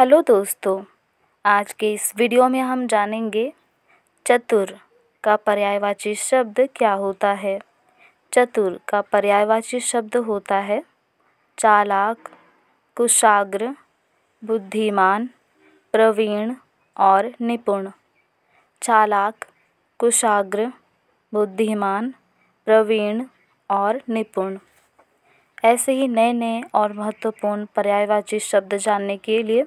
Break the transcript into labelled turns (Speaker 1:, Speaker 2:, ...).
Speaker 1: hello दोस्तों आज के इस वीडियो में हम जानेंगे चतुर का पर्यायवाची शब्द क्या होता है चतुर का पर्यायवाची शब्द होता है चालाक कुशाग्र बुद्धिमान प्रवीण और निपुण चालाक कुशाग्र बुद्धिमान प्रवीण और निपुण ऐसे ही नए नए और महत्वपूर्ण पर्यायवाची शब्द जानने के लिए